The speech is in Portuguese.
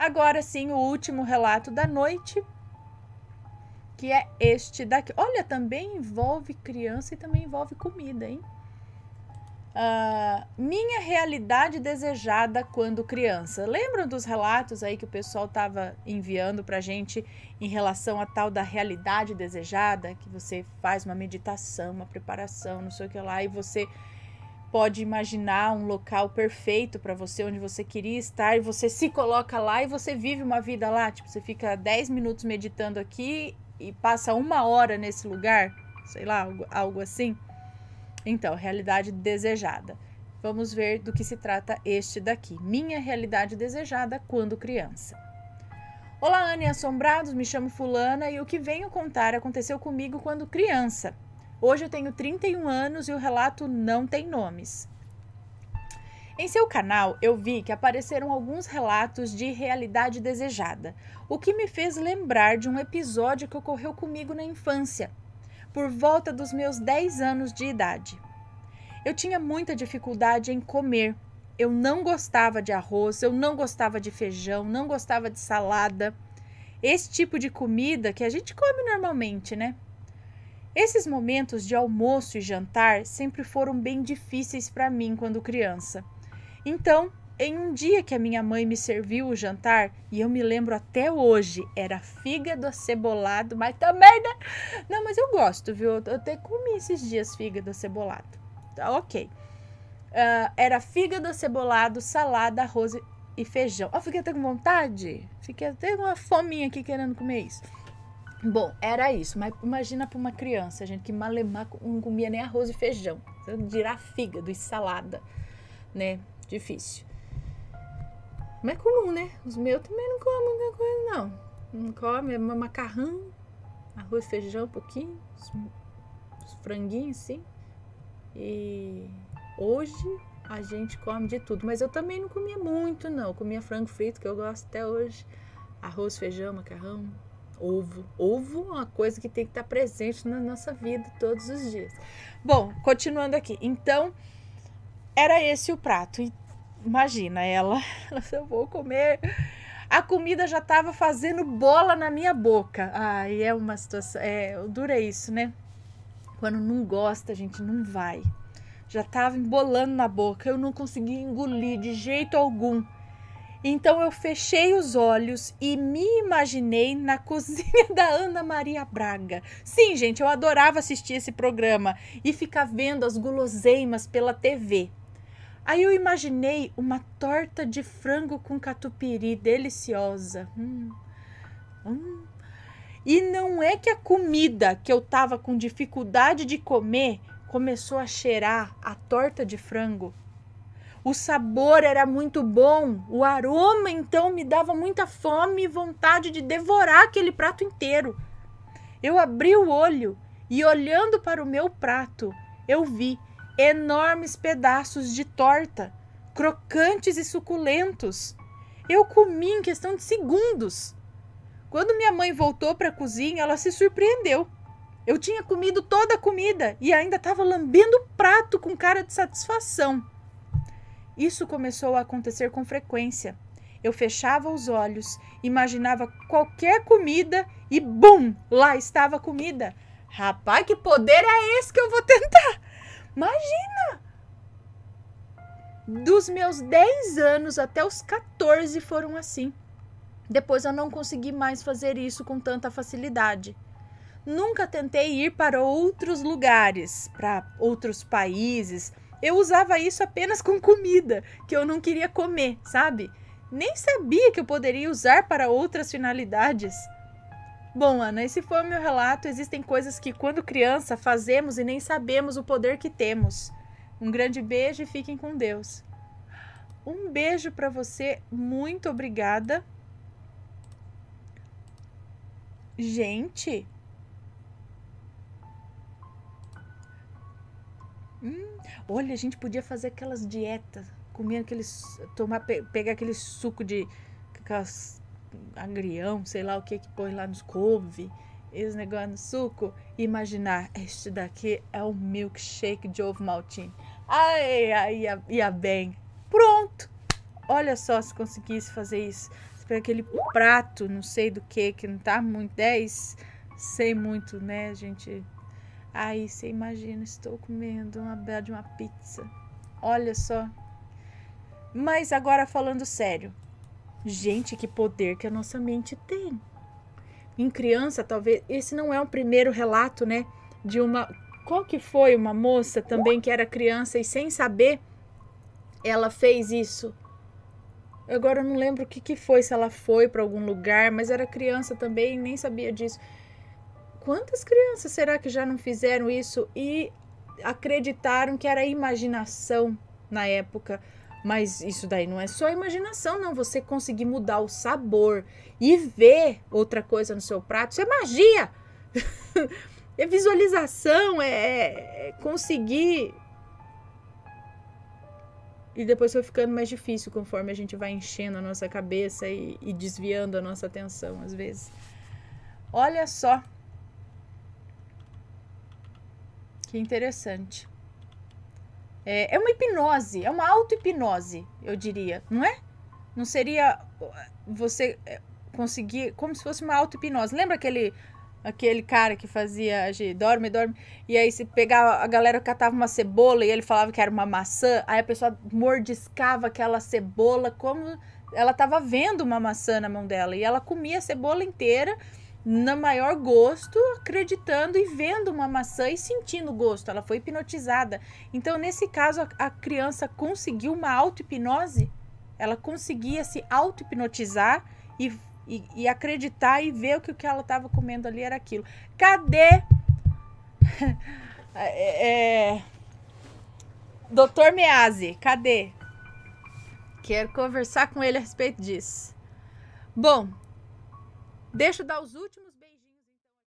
Agora sim, o último relato da noite, que é este daqui. Olha, também envolve criança e também envolve comida, hein? Uh, minha realidade desejada quando criança. Lembram dos relatos aí que o pessoal estava enviando para gente em relação a tal da realidade desejada, que você faz uma meditação, uma preparação, não sei o que lá, e você pode imaginar um local perfeito para você, onde você queria estar, e você se coloca lá e você vive uma vida lá. Tipo, você fica 10 minutos meditando aqui e passa uma hora nesse lugar, sei lá, algo, assim. Então, realidade desejada. Vamos ver do que se trata este daqui. Minha realidade desejada quando criança. Olá, Anne Assombrados, me chamo Fulana e o que venho contar aconteceu comigo quando criança. Hoje eu tenho 31 anos e o relato não tem nomes. Em seu canal, eu vi que apareceram alguns relatos de realidade desejada, o que me fez lembrar de um episódio que ocorreu comigo na infância, por volta dos meus 10 anos de idade. Eu tinha muita dificuldade em comer. Eu não gostava de arroz, eu não gostava de feijão, não gostava de salada. Esse tipo de comida que a gente come normalmente, né? Esses momentos de almoço e jantar sempre foram bem difíceis para mim quando criança. Então, em um dia que a minha mãe me serviu o jantar, e eu me lembro até hoje, era fígado acebolado, mas também, né? Não, mas eu gosto, viu? Eu até comi esses dias fígado acebolado. Tá, ok. Uh, era fígado acebolado, salada, arroz e feijão. Ó, oh, fiquei até com vontade. Fiquei até com uma fominha aqui querendo comer isso. Bom, era isso. Mas imagina para uma criança, gente, que malemar não comia nem arroz e feijão. Dirá fígado e salada, né? Difícil. Mas é comum, né? Os meus também não comem muita coisa, não. Não come, é macarrão, arroz, feijão um pouquinho, os, os franguinhos, sim. E hoje a gente come de tudo. Mas eu também não comia muito, não. Eu comia frango frito, que eu gosto até hoje. Arroz, feijão, macarrão, Ovo. Ovo é uma coisa que tem que estar presente na nossa vida todos os dias. Bom, continuando aqui. Então, era esse o prato. Imagina ela, eu vou comer. A comida já estava fazendo bola na minha boca. Ai, é uma situação. É, dura isso, né? Quando não gosta, a gente não vai. Já estava embolando na boca. Eu não conseguia engolir de jeito algum. Então eu fechei os olhos e me imaginei na cozinha da Ana Maria Braga. Sim, gente, eu adorava assistir esse programa e ficar vendo as guloseimas pela TV. Aí eu imaginei uma torta de frango com catupiry deliciosa. Hum, hum. E não é que a comida que eu tava com dificuldade de comer começou a cheirar a torta de frango o sabor era muito bom, o aroma então me dava muita fome e vontade de devorar aquele prato inteiro. Eu abri o olho e, olhando para o meu prato, eu vi enormes pedaços de torta, crocantes e suculentos. Eu comi em questão de segundos. Quando minha mãe voltou para a cozinha, ela se surpreendeu. Eu tinha comido toda a comida e ainda estava lambendo o prato com cara de satisfação. Isso começou a acontecer com frequência. Eu fechava os olhos, imaginava qualquer comida e bum, lá estava a comida. Rapaz, que poder é esse que eu vou tentar? Imagina! Dos meus 10 anos até os 14 foram assim. Depois eu não consegui mais fazer isso com tanta facilidade. Nunca tentei ir para outros lugares, para outros países, eu usava isso apenas com comida que eu não queria comer, sabe? Nem sabia que eu poderia usar para outras finalidades. Bom, Ana, esse foi o meu relato. Existem coisas que, quando criança, fazemos e nem sabemos o poder que temos. Um grande beijo e fiquem com Deus. Um beijo para você, muito obrigada. Gente, Hum, olha, a gente podia fazer aquelas dietas, comer aqueles. tomar, pe, pegar aquele suco de aquelas, agrião, sei lá o que que põe lá nos couve, esse negócio no suco, e imaginar, este daqui é o milkshake de ovo maltinho. Ai, ai, ia, ia bem. Pronto! Olha só se conseguisse fazer isso. pegar aquele prato, não sei do que, que não tá muito 10, sei muito, né, gente? Aí você imagina, estou comendo uma bela de uma pizza. Olha só. Mas agora falando sério. Gente, que poder que a nossa mente tem. Em criança, talvez, esse não é o primeiro relato, né, de uma qual que foi uma moça também que era criança e sem saber ela fez isso. Agora eu não lembro o que que foi, se ela foi para algum lugar, mas era criança também, nem sabia disso. Quantas crianças será que já não fizeram isso e acreditaram que era imaginação na época? Mas isso daí não é só imaginação, não. Você conseguir mudar o sabor e ver outra coisa no seu prato, isso é magia! é visualização, é, é, é, conseguir. E depois foi ficando mais difícil conforme a gente vai enchendo a nossa cabeça e, e desviando a nossa atenção às vezes. Olha só Que é interessante. É, é uma hipnose, é uma auto-hipnose, eu diria, não é? Não seria você é, conseguir, como se fosse uma auto-hipnose. Lembra aquele aquele cara que fazia de dorme, dorme, e aí se pegava, a galera catava uma cebola e ele falava que era uma maçã, aí a pessoa mordiscava aquela cebola como ela estava vendo uma maçã na mão dela e ela comia a cebola inteira no maior gosto, acreditando e vendo uma maçã e sentindo o gosto. Ela foi hipnotizada. Então, nesse caso, a, a criança conseguiu uma auto-hipnose. Ela conseguia se auto-hipnotizar e, e, e, acreditar e ver que o que ela estava comendo ali era aquilo. Cadê? é, é... Doutor Meazzi, cadê? Quero conversar com ele a respeito disso. Bom, Deixa eu dar os últimos